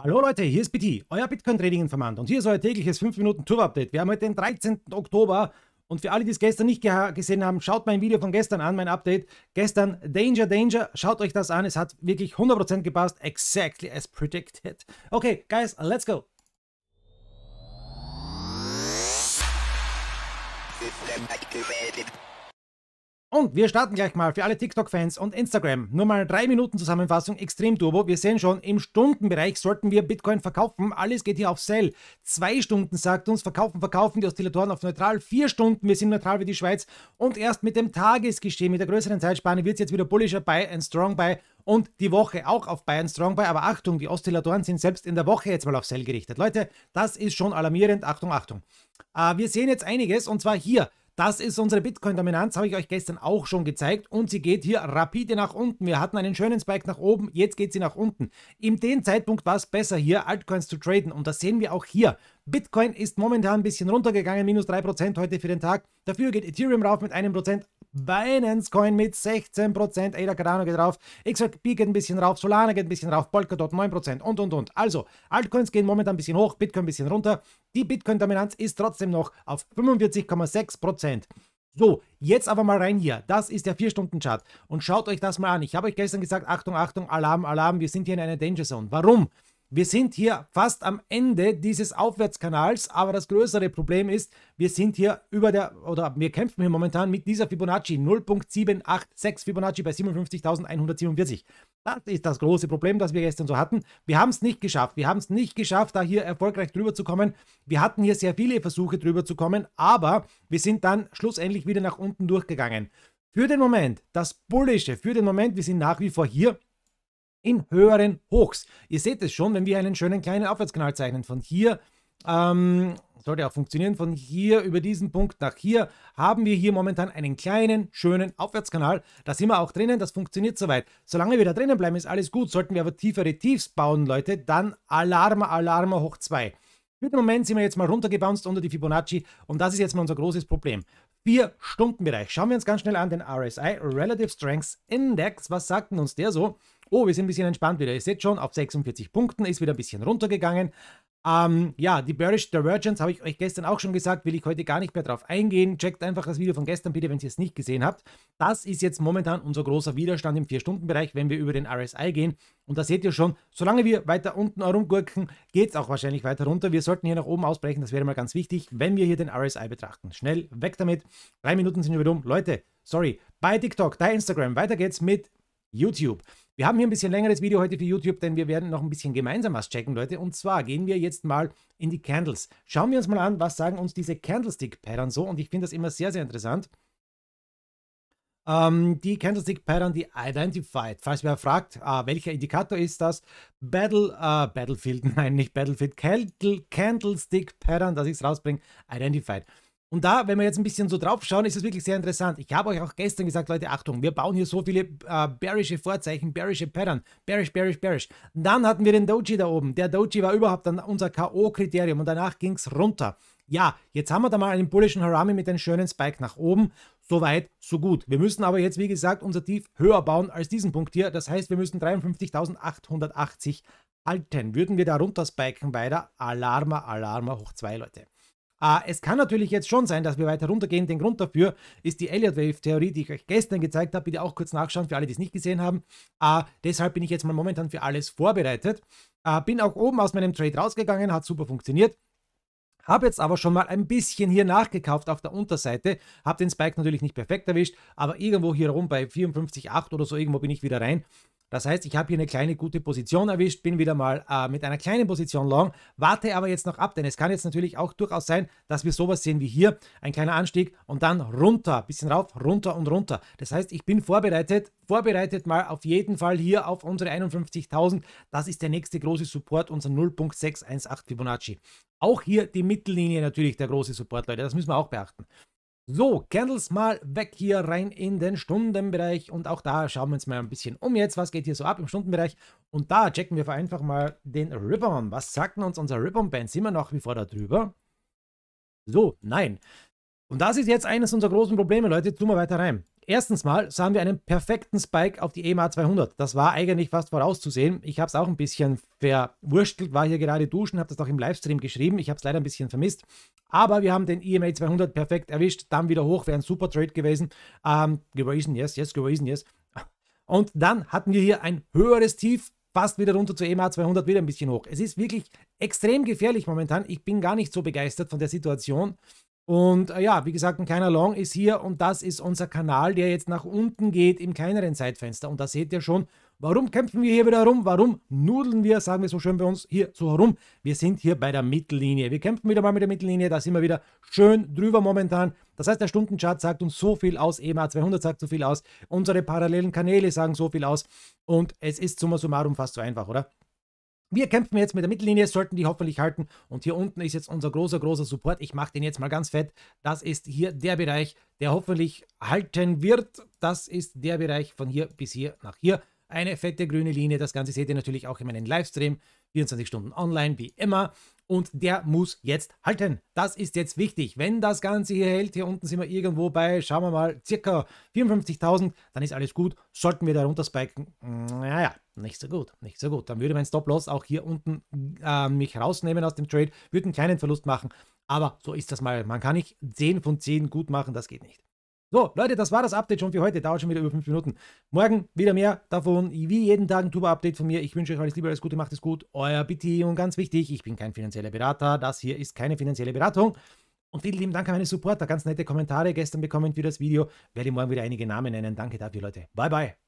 Hallo Leute, hier ist BT, euer Bitcoin Trading Informant und hier ist euer tägliches 5 Minuten Turbo Update. Wir haben heute den 13. Oktober und für alle, die es gestern nicht gesehen haben, schaut mein Video von gestern an, mein Update. Gestern Danger Danger, schaut euch das an, es hat wirklich 100% gepasst, exactly as predicted. Okay, guys, let's go. Und wir starten gleich mal für alle TikTok-Fans und Instagram. Nur mal drei Minuten Zusammenfassung, extrem turbo. Wir sehen schon, im Stundenbereich sollten wir Bitcoin verkaufen. Alles geht hier auf Sell. Zwei Stunden sagt uns, verkaufen, verkaufen die Oszillatoren auf neutral. Vier Stunden, wir sind neutral wie die Schweiz. Und erst mit dem Tagesgeschehen, mit der größeren Zeitspanne, wird es jetzt wieder bullischer bei and Strong Buy und die Woche auch auf Bayern Strong Buy. Aber Achtung, die Oszillatoren sind selbst in der Woche jetzt mal auf Sell gerichtet. Leute, das ist schon alarmierend. Achtung, Achtung. Äh, wir sehen jetzt einiges und zwar hier. Das ist unsere Bitcoin-Dominanz, habe ich euch gestern auch schon gezeigt. Und sie geht hier rapide nach unten. Wir hatten einen schönen Spike nach oben, jetzt geht sie nach unten. In dem Zeitpunkt war es besser, hier Altcoins zu traden. Und das sehen wir auch hier. Bitcoin ist momentan ein bisschen runtergegangen, minus 3% heute für den Tag. Dafür geht Ethereum rauf mit 1%, Binance Coin mit 16%, Ada Cardano geht rauf, XRP geht ein bisschen rauf, Solana geht ein bisschen rauf, Polkadot 9% und und und. Also, Altcoins gehen momentan ein bisschen hoch, Bitcoin ein bisschen runter. Die Bitcoin-Dominanz ist trotzdem noch auf 45,6%. So, jetzt aber mal rein hier. Das ist der 4-Stunden-Chart. Und schaut euch das mal an. Ich habe euch gestern gesagt, Achtung, Achtung, Alarm, Alarm, wir sind hier in einer Danger Zone. Warum? Wir sind hier fast am Ende dieses Aufwärtskanals, aber das größere Problem ist, wir sind hier über der, oder wir kämpfen hier momentan mit dieser Fibonacci 0.786 Fibonacci bei 57.147. Das ist das große Problem, das wir gestern so hatten. Wir haben es nicht geschafft. Wir haben es nicht geschafft, da hier erfolgreich drüber zu kommen. Wir hatten hier sehr viele Versuche drüber zu kommen, aber wir sind dann schlussendlich wieder nach unten durchgegangen. Für den Moment, das Bullische, für den Moment, wir sind nach wie vor hier in höheren Hochs. Ihr seht es schon, wenn wir einen schönen kleinen Aufwärtskanal zeichnen. Von hier, ähm, sollte auch funktionieren, von hier über diesen Punkt nach hier, haben wir hier momentan einen kleinen, schönen Aufwärtskanal. Da sind wir auch drinnen, das funktioniert soweit. Solange wir da drinnen bleiben, ist alles gut. Sollten wir aber tiefere Tiefs bauen, Leute, dann Alarma, Alarma hoch 2. Für den Moment sind wir jetzt mal runtergebounced unter die Fibonacci und das ist jetzt mal unser großes Problem. Vier stunden bereich Schauen wir uns ganz schnell an den RSI, Relative Strengths Index. Was sagt denn uns der so? oh, wir sind ein bisschen entspannt wieder. Ihr seht schon, auf 46 Punkten ist wieder ein bisschen runtergegangen. Ähm, ja, die Bearish Divergence habe ich euch gestern auch schon gesagt, will ich heute gar nicht mehr drauf eingehen. Checkt einfach das Video von gestern bitte, wenn ihr es nicht gesehen habt. Das ist jetzt momentan unser großer Widerstand im 4-Stunden-Bereich, wenn wir über den RSI gehen. Und da seht ihr schon, solange wir weiter unten herumgurken, geht es auch wahrscheinlich weiter runter. Wir sollten hier nach oben ausbrechen, das wäre mal ganz wichtig, wenn wir hier den RSI betrachten. Schnell, weg damit. Drei Minuten sind wir rum. Leute, sorry, bei TikTok, bei Instagram. Weiter geht's mit YouTube. Wir haben hier ein bisschen längeres Video heute für YouTube, denn wir werden noch ein bisschen gemeinsam was checken, Leute. Und zwar gehen wir jetzt mal in die Candles. Schauen wir uns mal an, was sagen uns diese Candlestick-Pattern so. Und ich finde das immer sehr, sehr interessant. Ähm, die Candlestick-Pattern, die Identified. Falls wer fragt, äh, welcher Indikator ist das? Battle, äh, Battlefield, nein, nicht Battlefield. Candlestick-Pattern, dass ich es rausbringe. Identified. Und da, wenn wir jetzt ein bisschen so drauf schauen, ist es wirklich sehr interessant. Ich habe euch auch gestern gesagt, Leute, Achtung, wir bauen hier so viele äh, bearische Vorzeichen, bearische Pattern, bearish, bearish, bearish. Und dann hatten wir den Doji da oben. Der Doji war überhaupt dann unser K.O.-Kriterium und danach ging es runter. Ja, jetzt haben wir da mal einen bullischen Harami mit einem schönen Spike nach oben. Soweit, so gut. Wir müssen aber jetzt, wie gesagt, unser Tief höher bauen als diesen Punkt hier. Das heißt, wir müssen 53.880 halten. Würden wir da runter spiken weiter, Alarma, Alarma hoch 2, Leute. Äh, es kann natürlich jetzt schon sein, dass wir weiter runtergehen. Den Grund dafür ist die Elliott-Wave-Theorie, die ich euch gestern gezeigt habe. Bitte auch kurz nachschauen, für alle, die es nicht gesehen haben. Äh, deshalb bin ich jetzt mal momentan für alles vorbereitet. Äh, bin auch oben aus meinem Trade rausgegangen, hat super funktioniert. Habe jetzt aber schon mal ein bisschen hier nachgekauft auf der Unterseite. Habe den Spike natürlich nicht perfekt erwischt, aber irgendwo hier rum bei 54,8 oder so irgendwo bin ich wieder rein. Das heißt, ich habe hier eine kleine gute Position erwischt, bin wieder mal äh, mit einer kleinen Position long, warte aber jetzt noch ab, denn es kann jetzt natürlich auch durchaus sein, dass wir sowas sehen wie hier, ein kleiner Anstieg und dann runter, bisschen rauf, runter und runter. Das heißt, ich bin vorbereitet, vorbereitet mal auf jeden Fall hier auf unsere 51.000. Das ist der nächste große Support, unser 0.618 Fibonacci. Auch hier die Mittellinie natürlich der große Support, Leute, das müssen wir auch beachten. So, Candles mal weg hier rein in den Stundenbereich und auch da schauen wir uns mal ein bisschen um jetzt, was geht hier so ab im Stundenbereich und da checken wir einfach mal den Ribbon. Was sagt uns unser Ribbon-Band? Sind wir noch wie vor da drüber? So, nein. Und das ist jetzt eines unserer großen Probleme, Leute. Jetzt tun wir weiter rein. Erstens mal sahen wir einen perfekten Spike auf die EMA 200. Das war eigentlich fast vorauszusehen. Ich habe es auch ein bisschen verwurschtelt, war hier gerade duschen, habe das auch im Livestream geschrieben. Ich habe es leider ein bisschen vermisst. Aber wir haben den EMA 200 perfekt erwischt. Dann wieder hoch, wäre ein super Trade gewesen. Ähm, gewesen, yes, yes, gewesen, yes. Und dann hatten wir hier ein höheres Tief, fast wieder runter zur EMA 200, wieder ein bisschen hoch. Es ist wirklich extrem gefährlich momentan. Ich bin gar nicht so begeistert von der Situation. Und äh, ja, wie gesagt, ein kleiner Long ist hier und das ist unser Kanal, der jetzt nach unten geht im kleineren Zeitfenster. Und da seht ihr schon, warum kämpfen wir hier wieder rum? Warum nudeln wir, sagen wir so schön bei uns, hier so herum? Wir sind hier bei der Mittellinie. Wir kämpfen wieder mal mit der Mittellinie, da sind wir wieder schön drüber momentan. Das heißt, der Stundenchart sagt uns so viel aus, EMA 200 sagt so viel aus, unsere parallelen Kanäle sagen so viel aus. Und es ist summa summarum fast so einfach, oder? Wir kämpfen jetzt mit der Mittellinie, sollten die hoffentlich halten. Und hier unten ist jetzt unser großer, großer Support. Ich mache den jetzt mal ganz fett. Das ist hier der Bereich, der hoffentlich halten wird. Das ist der Bereich von hier bis hier nach hier eine fette grüne Linie. Das Ganze seht ihr natürlich auch in meinem Livestream, 24 Stunden online, wie immer. Und der muss jetzt halten. Das ist jetzt wichtig. Wenn das Ganze hier hält, hier unten sind wir irgendwo bei, schauen wir mal, circa 54.000, dann ist alles gut. Sollten wir da runter spiken, naja, mm, nicht so gut, nicht so gut. Dann würde mein Stop-Loss auch hier unten äh, mich rausnehmen aus dem Trade, würde einen kleinen Verlust machen. Aber so ist das mal. Man kann nicht 10 von 10 gut machen, das geht nicht. So, Leute, das war das Update schon für heute. Dauert schon wieder über 5 Minuten. Morgen wieder mehr davon. Wie jeden Tag ein Tuba-Update von mir. Ich wünsche euch alles Liebe, alles Gute, macht es gut. Euer Bitti. Und ganz wichtig, ich bin kein finanzieller Berater. Das hier ist keine finanzielle Beratung. Und vielen lieben Dank an meine Supporter. Ganz nette Kommentare gestern bekommen für das Video. Werde morgen wieder einige Namen nennen. Danke dafür, Leute. Bye, bye.